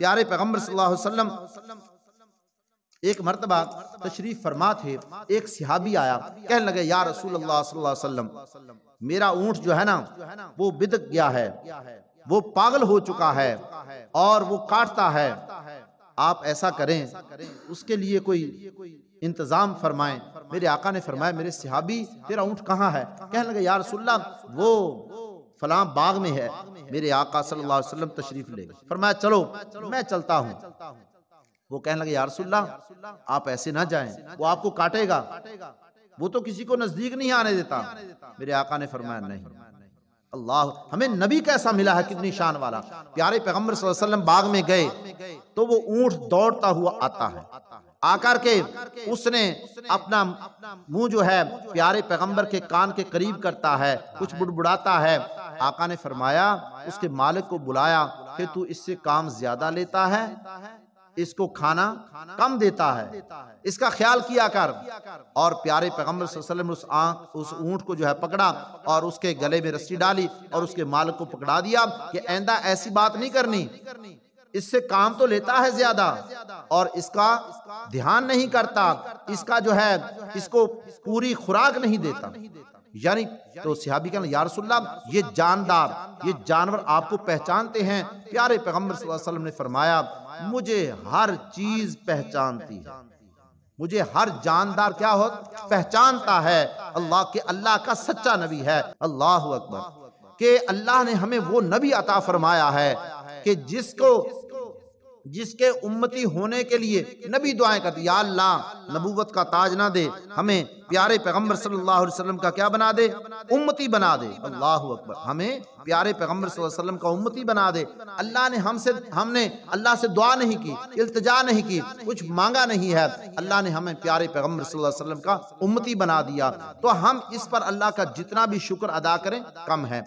प्यारे पैगम्बर सल्लाम एक मरतबा तशरीफ फरमा थे एक सिहाबी आया कहने लगे यार रसूल सल्लाम मेरा ऊँट जो है ना वो बिदक गया है वो पागल हो चुका है और वो काटता है आप ऐसा करें उसके लिए कोई इंतजाम फरमाएं मेरे आका ने फरमाया मेरे सिहाबी तेरा ऊँट कहाँ है कहने लगे यार रसुल्ला वो फलां बाग में है मेरे आका सल्लल्लाहु अलैहि वसल्लम तशरीफ ले फरमाया चलो मैं चलता हूँ वो कहने लगे यारसुल्ला आप ऐसे ना जाए वो आपको काटेगा वो तो किसी को नजदीक नहीं आने देता मेरे आका ने फरमाया नहीं अल्लाह हमें नबी कैसा मिला है कितनी शान वाला प्यारे पैगम्बर वसल्लम बाग में गए तो वो ऊंट दौड़ता हुआ आता है आकर के उसने अपना मुंह जो है प्यारे पैगंबर के कान के करीब करता है कुछ बुड़बुड़ाता है आका ने फरमाया उसके मालिक को बुलाया कि तू इससे काम ज्यादा लेता है इसको खाना कम देता है इसका ख्याल किया कर और प्यारे पैगम्बर वसल्लम उस आंख उस ऊंट को जो है पकड़ा और उसके गले में रस्सी डाली और उसके मालिक को पकड़ा दिया कि आंदा ऐसी बात नहीं करनी इससे काम तो लेता है ज्यादा और इसका ध्यान नहीं करता इसका जो है इसको पूरी खुराक नहीं देता यानी तो सिहाबी कहना यारसुल्ला ये जानदार ये जानवर आपको पहचानते हैं प्यारे पैगम्बर वसल्लम ने फरमाया मुझे हर चीज पहचानती है मुझे हर जानदार क्या हो पहचानता है अल्लाह के अल्लाह का सच्चा नबी है अल्लाह अकबर के अल्लाह ने हमें वो नबी अता फरमाया है कि जिसको जिसके उम्मती होने के लिए नबी दुआएं करती या अल्लाह नबूवत का ताज ना दे हमें प्यारे पैगंबर सल्लल्लाहु अलैहि वसल्लम का क्या बना दे उम्मती बना दे अल्लाह अकबर हमें प्यारे पैगंबर सल्लल्लाहु अलैहि वसल्लम का उम्मती बना दे अल्लाह ने हमसे हमने अल्लाह से दुआ नहीं की इल्तजा नहीं की कुछ मांगा नहीं है अल्लाह ने हमें प्यारे पैगम्बर वसल्लम का उम्मती बना दिया तो हम इस पर अल्लाह का जितना भी शुक्र अदा करें कम है